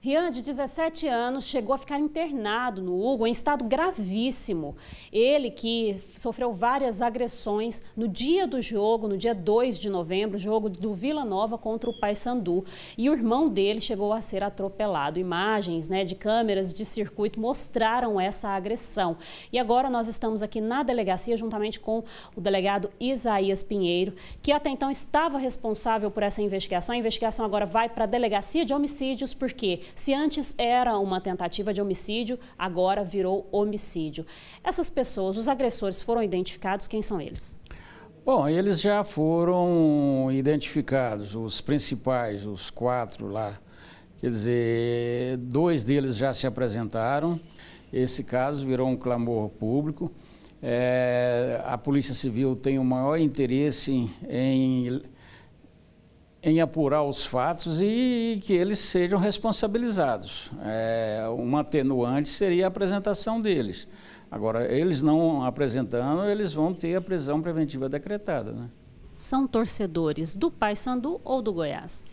Rian, de 17 anos, chegou a ficar internado no Hugo em estado gravíssimo. Ele que sofreu várias agressões no dia do jogo, no dia 2 de novembro, jogo do Vila Nova contra o Paysandu. E o irmão dele chegou a ser atropelado. Imagens né, de câmeras de circuito mostraram essa agressão. E agora nós estamos aqui na delegacia, juntamente com o delegado Isaías Pinheiro, que até então estava responsável por essa investigação. A investigação agora vai para a Delegacia de Homicídios, porque se antes era uma tentativa de homicídio, agora virou homicídio. Essas pessoas, os agressores, foram identificados? Quem são eles? Bom, eles já foram identificados, os principais, os quatro lá. Quer dizer, dois deles já se apresentaram. Esse caso virou um clamor público. É, a Polícia Civil tem o maior interesse em em apurar os fatos e, que eles sejam responsabilizados. É, uma atenuante seria a apresentação deles. Agora, eles não apresentando, eles vão ter a prisão preventiva decretada. Né? São torcedores do Paysandu ou do Goiás?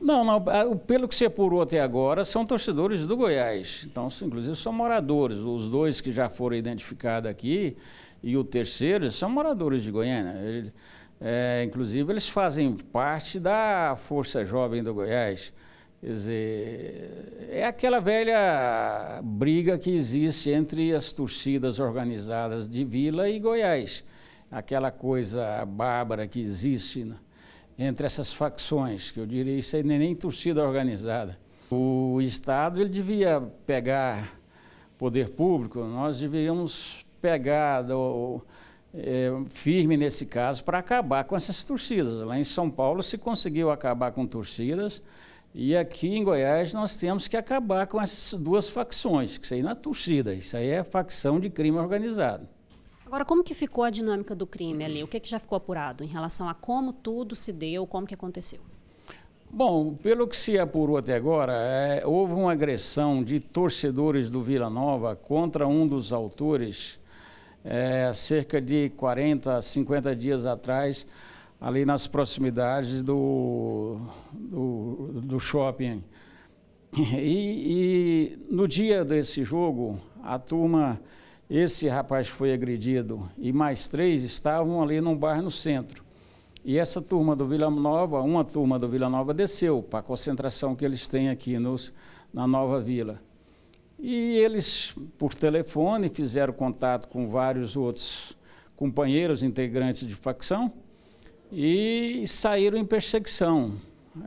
Não, não, pelo que se apurou até agora, são torcedores do Goiás. Então, inclusive, são moradores. Os dois que já foram identificados aqui e o terceiro são moradores de Goiânia. É, inclusive, eles fazem parte da Força Jovem do Goiás. Quer dizer, é aquela velha briga que existe entre as torcidas organizadas de Vila e Goiás. Aquela coisa bárbara que existe né? entre essas facções, que eu diria isso aí é nem torcida organizada. O Estado ele devia pegar poder público, nós deveríamos pegar do, é, firme nesse caso para acabar com essas torcidas. Lá em São Paulo se conseguiu acabar com torcidas e aqui em Goiás nós temos que acabar com essas duas facções, que isso aí não é torcida, isso aí é facção de crime organizado. Agora, como que ficou a dinâmica do crime ali? O que, que já ficou apurado em relação a como tudo se deu, como que aconteceu? Bom, pelo que se apurou até agora, é, houve uma agressão de torcedores do Vila Nova contra um dos autores é, cerca de 40, 50 dias atrás, ali nas proximidades do, do, do shopping. E, e, no dia desse jogo, a turma, esse rapaz foi agredido e mais três estavam ali num bar no centro. E essa turma do Vila Nova, uma turma do Vila Nova desceu para a concentração que eles têm aqui nos, na Nova Vila. E eles, por telefone, fizeram contato com vários outros companheiros integrantes de facção e saíram em perseguição.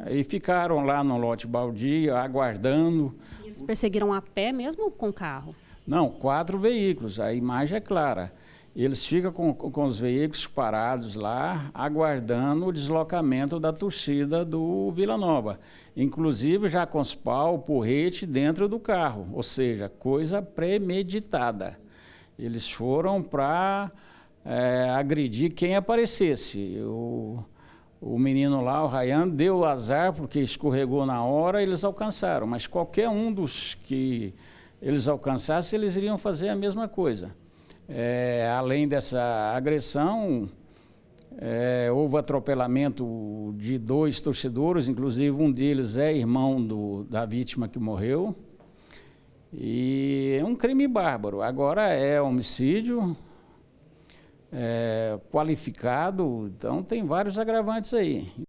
E ficaram lá no lote baldio, aguardando. E eles perseguiram a pé mesmo ou com carro? Não, quatro veículos, a imagem é clara eles ficam com, com os veículos parados lá, aguardando o deslocamento da torcida do Vila Nova. Inclusive já com os pau, porrete dentro do carro, ou seja, coisa premeditada. Eles foram para é, agredir quem aparecesse. O, o menino lá, o Rayan, deu azar porque escorregou na hora e eles alcançaram. Mas qualquer um dos que eles alcançassem, eles iriam fazer a mesma coisa. É, além dessa agressão, é, houve atropelamento de dois torcedores, inclusive um deles é irmão do, da vítima que morreu. E é um crime bárbaro. Agora é homicídio é, qualificado, então tem vários agravantes aí.